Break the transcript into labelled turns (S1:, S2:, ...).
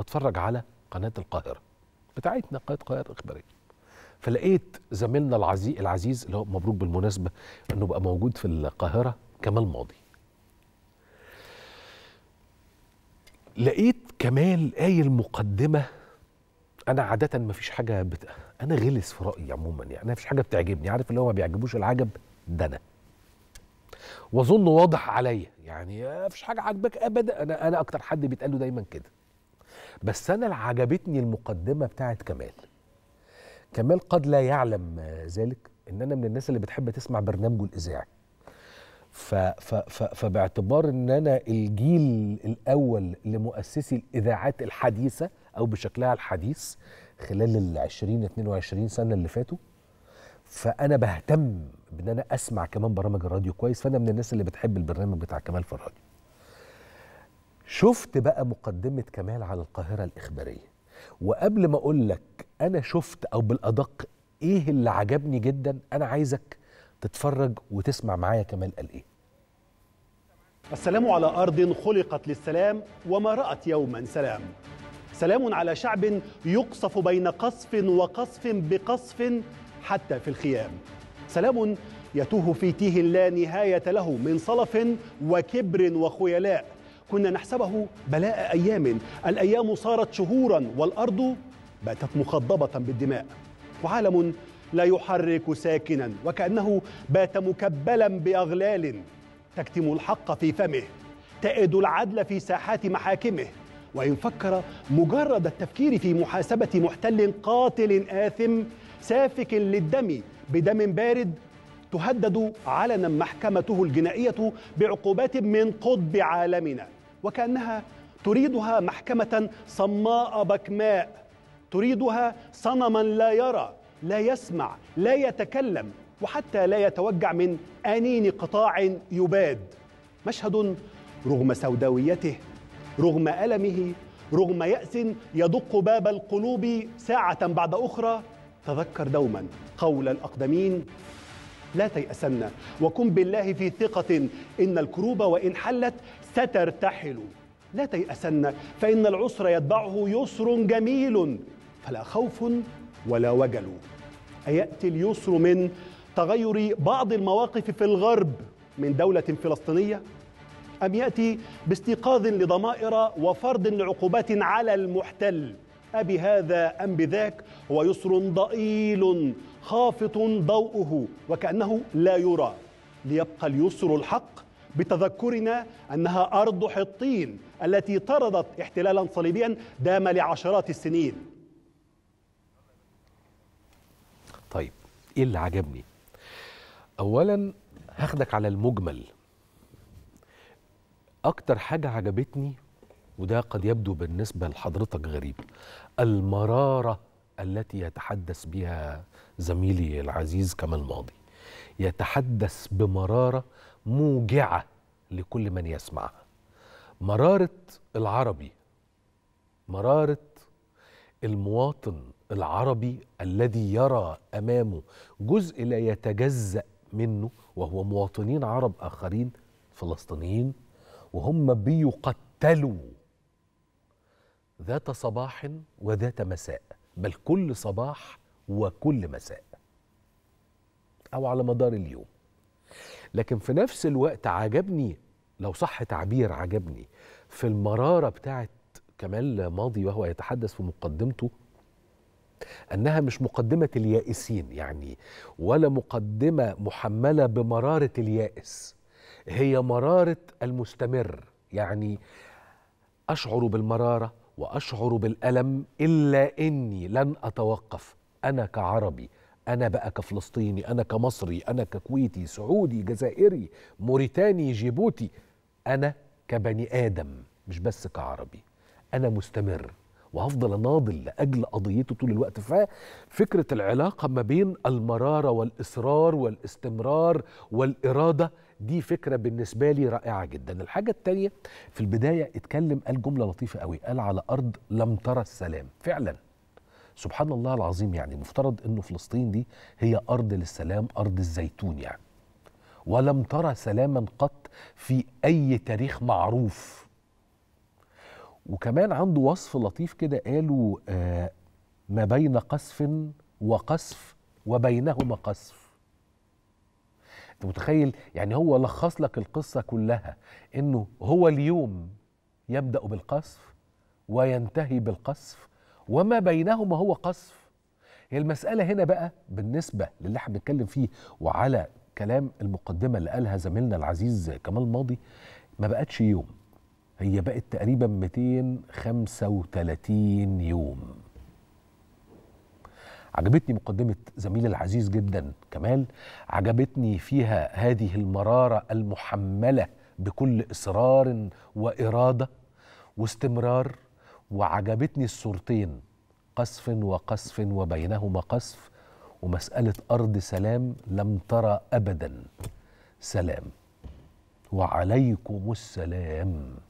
S1: بتفرج على قناه القاهره بتاعتنا قناه القاهره الاخباريه فلقيت زميلنا العزيز العزيز اللي هو مبروك بالمناسبه انه بقى موجود في القاهره كمال ماضي لقيت كمال قايل مقدمه انا عاده ما فيش حاجه بت... انا غلس في رايي عموما يعني انا فيش حاجه بتعجبني عارف اللي هو ما بيعجبوش العجب ده انا واظن واضح عليا يعني ما فيش حاجه عاجبك ابدا انا انا اكتر حد بيتقال له دايما كده بس انا اللي عجبتني المقدمه بتاعه كمال كمال قد لا يعلم ذلك ان انا من الناس اللي بتحب تسمع برنامجه الاذاعي ف ف ف فباعتبار ان انا الجيل الاول لمؤسسي الاذاعات الحديثه او بشكلها الحديث خلال ال 20 22 سنه اللي فاتوا فانا بهتم بان انا اسمع كمان برامج الراديو كويس فانا من الناس اللي بتحب البرنامج بتاع كمال في الراديو شفت بقى مقدمة كمال على القاهرة الإخبارية وقبل ما أقول لك أنا شفت أو بالأدق إيه اللي عجبني جدا أنا عايزك تتفرج وتسمع معايا كمال قال إيه
S2: السلام على أرض خلقت للسلام وما رأت يوما سلام سلام على شعب يقصف بين قصف وقصف بقصف حتى في الخيام سلام يتوه في تيه لا نهاية له من صلف وكبر وخيلاء كنا نحسبه بلاء أيام الأيام صارت شهورا والأرض باتت مخضبة بالدماء وعالم لا يحرك ساكنا وكأنه بات مكبلا بأغلال تكتم الحق في فمه تأد العدل في ساحات محاكمه وإن فكر مجرد التفكير في محاسبة محتل قاتل آثم سافك للدم بدم بارد تهدد علنا محكمته الجنائية بعقوبات من قطب عالمنا وكأنها تريدها محكمة صماء بكماء تريدها صنما لا يرى لا يسمع لا يتكلم وحتى لا يتوجع من أنين قطاع يباد مشهد رغم سوداويته رغم ألمه رغم يأس يدق باب القلوب ساعة بعد أخرى تذكر دوما قول الأقدمين لا تيأسن وكن بالله في ثقة إن الكروب وإن حلت سترتحل لا تيأسن فإن العسر يتبعه يسر جميل فلا خوف ولا وجل أيأتي اليسر من تغير بعض المواقف في الغرب من دولة فلسطينية أم يأتي باستيقاظ لضمائر وفرض لعقوبات على المحتل أبهذا أم بذاك هو يسر ضئيل خافت ضوءه وكأنه لا يرى ليبقى اليسر الحق بتذكرنا أنها أرض حطين التي طردت احتلالا صليبيا دام لعشرات السنين
S1: طيب إيه اللي عجبني أولا هاخدك على المجمل أكتر حاجة عجبتني وده قد يبدو بالنسبة لحضرتك غريب المرارة التي يتحدث بها زميلي العزيز كمال ماضي يتحدث بمرارة موجعة لكل من يسمعها مرارة العربي مرارة المواطن العربي الذي يرى أمامه جزء لا يتجزأ منه وهو مواطنين عرب آخرين فلسطينيين وهم بيقتلوا ذات صباح وذات مساء بل كل صباح وكل مساء أو على مدار اليوم لكن في نفس الوقت عجبني لو صح تعبير عجبني في المرارة بتاعت كمال ماضي وهو يتحدث في مقدمته أنها مش مقدمة اليائسين يعني ولا مقدمة محملة بمرارة اليائس هي مرارة المستمر يعني أشعر بالمرارة واشعر بالالم الا اني لن اتوقف انا كعربي انا بقى كفلسطيني انا كمصري انا ككويتي سعودي جزائري موريتاني جيبوتي انا كبني ادم مش بس كعربي انا مستمر وهفضل اناضل لاجل قضيته طول الوقت ففكره العلاقه ما بين المراره والاصرار والاستمرار والاراده دي فكره بالنسبه لي رائعه جدا الحاجه الثانيه في البدايه اتكلم قال جمله لطيفه قوي قال على ارض لم ترى السلام فعلا سبحان الله العظيم يعني مفترض انه فلسطين دي هي ارض للسلام ارض الزيتون يعني ولم ترى سلاما قط في اي تاريخ معروف وكمان عنده وصف لطيف كده قالوا آه ما بين قصف وقصف وبينهما قصف انت متخيل يعني هو لخص لك القصه كلها انه هو اليوم يبدا بالقصف وينتهي بالقصف وما بينهما هو قصف هي المساله هنا بقى بالنسبه للي احنا بنتكلم فيه وعلى كلام المقدمه اللي قالها زميلنا العزيز كمال ماضي ما بقتش يوم هي بقت تقريبا 235 يوم عجبتني مقدمة زميلي العزيز جدا كمال عجبتني فيها هذه المرارة المحملة بكل إصرار وإرادة واستمرار وعجبتني الصورتين قصف وقصف وبينهما قصف ومسألة أرض سلام لم ترى أبدا سلام وعليكم السلام